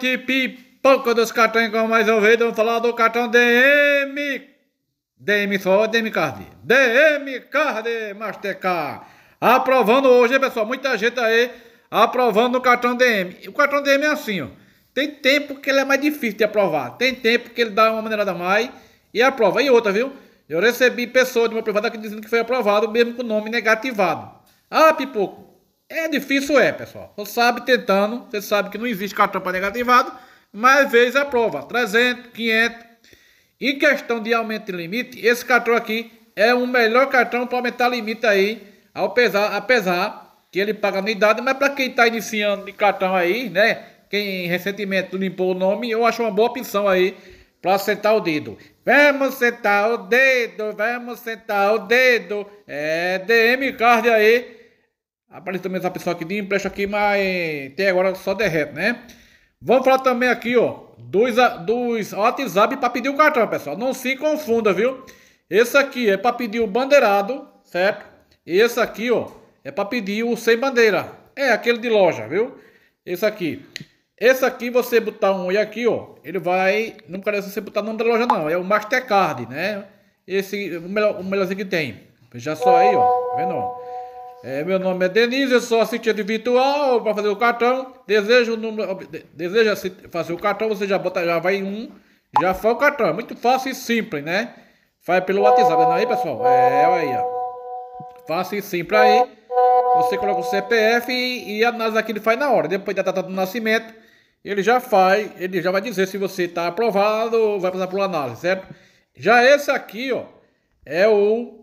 noite, pipoca dos cartões com mais ouvido. Vamos falar do cartão DM. DM só, DM Card. DM Card Mastercard. Aprovando hoje, pessoal. Muita gente aí aprovando o cartão DM. O cartão DM é assim, ó. Tem tempo que ele é mais difícil de aprovar. Tem tempo que ele dá uma maneirada a mais e aprova. E outra, viu? Eu recebi pessoas de uma privada aqui dizendo que foi aprovado mesmo com o nome negativado. Ah, pipoco. É difícil, é, pessoal. Você sabe tentando, você sabe que não existe cartão para negativado, mas fez a prova. 300, 500. Em questão de aumento de limite, esse cartão aqui é o melhor cartão para aumentar limite aí, ao pesar, apesar que ele paga anuidade, mas para quem está iniciando de cartão aí, né? Quem recentemente limpou o nome, eu acho uma boa opção aí para sentar o dedo. Vamos sentar o dedo, vamos sentar o dedo. É DM Card aí Aparece também essa pessoa aqui de empréstimo aqui, mas até agora só derrete, né? Vamos falar também aqui, ó, dos, dos WhatsApp para pedir o cartão, pessoal. Não se confunda, viu? Esse aqui é para pedir o bandeirado, certo? E esse aqui, ó, é para pedir o sem bandeira. É aquele de loja, viu? Esse aqui. Esse aqui, você botar um e aqui, ó, ele vai... Não parece você botar o nome da loja, não. É o Mastercard, né? Esse, o, melhor, o melhorzinho que tem. Já só aí, ó. Tá vendo, ó? É, meu nome é Denise, eu sou assistente virtual para fazer o cartão. Deseja o número, deseja fazer o cartão, você já bota, já vai em um, já faz o cartão. É muito fácil e simples, né? Faz pelo WhatsApp, não é aí, pessoal? É, olha aí, ó. Fácil e simples aí. Você coloca o CPF e, e a análise aqui ele faz na hora. Depois da data do nascimento, ele já faz, ele já vai dizer se você está aprovado ou vai passar por análise, certo? Já esse aqui, ó, é o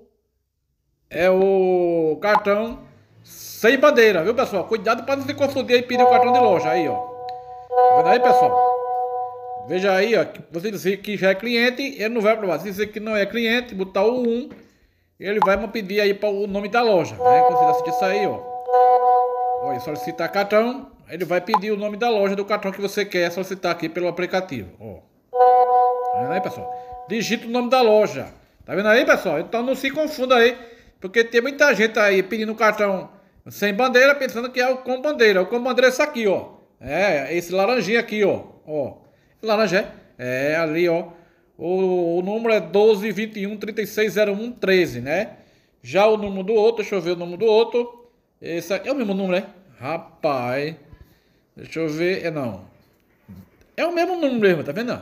é o cartão sem bandeira, viu pessoal? Cuidado para não se confundir e pedir o cartão de loja aí, ó. Tá vendo aí, pessoal? Veja aí, ó, você dizer que já é cliente, ele não vai aprovar. Se dizer que não é cliente, botar o 1, ele vai pedir aí para o nome da loja, né? Quando você assistir isso aí, ó. Olha, solicitar cartão, ele vai pedir o nome da loja do cartão que você quer solicitar aqui pelo aplicativo, ó. Tá vendo aí, pessoal? Digita o nome da loja. Tá vendo aí, pessoal? Então não se confunda aí porque tem muita gente aí pedindo cartão sem bandeira, pensando que é o com bandeira. O com bandeira é esse aqui, ó. É, esse laranjinha aqui, ó. Ó. Laranja é, é ali, ó. O, o, número é 12 21 36 01 13, né? Já o número do outro, deixa eu ver o número do outro. Esse é o mesmo número, né? Rapaz. Deixa eu ver. É não. É o mesmo número mesmo, tá vendo?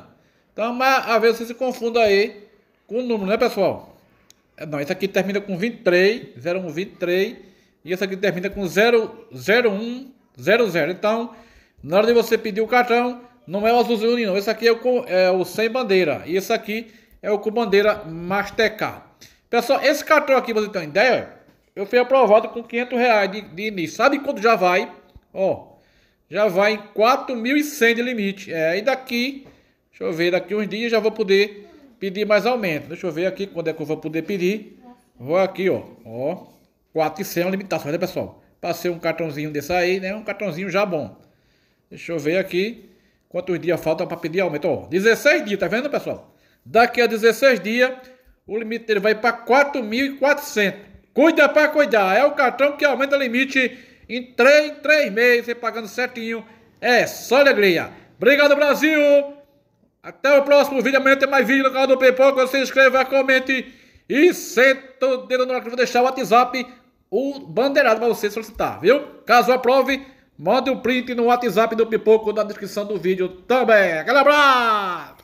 Então, mas às vezes você se confunda aí com o número, né, pessoal? É, não, esse aqui termina com 23, 0123. E esse aqui termina com 00100. Então, na hora de você pedir o cartão, não é o Azul Uni, não. Esse aqui é o, é o sem bandeira. E esse aqui é o com bandeira Mastercard. Pessoal, esse cartão aqui, você tem uma ideia? Eu fui aprovado com 500 reais de, de início. Sabe quanto já vai? Ó, já vai em 4.100 de limite. É, e daqui, deixa eu ver, daqui uns dias já vou poder pedir mais aumento. Deixa eu ver aqui quando é que eu vou poder pedir. Vou aqui, ó. Ó. 400 é uma limitação, né, pessoal? Passei um cartãozinho desse aí, né? Um cartãozinho já bom. Deixa eu ver aqui quantos dias faltam para pedir aumento. Ó, 16 dias, tá vendo, pessoal? Daqui a 16 dias, o limite dele vai para 4.400. Cuida para cuidar. É o cartão que aumenta o limite em 3, 3 meses, pagando certinho. É só alegria. Obrigado, Brasil! Até o próximo vídeo. Amanhã tem mais vídeo no canal do Pipoca. Se inscreva, comente e senta o dedo no ar vou deixar o WhatsApp, o bandeirado para você solicitar, viu? Caso aprove, mande o um print no WhatsApp do Pipoco na descrição do vídeo também. Aquele abraço!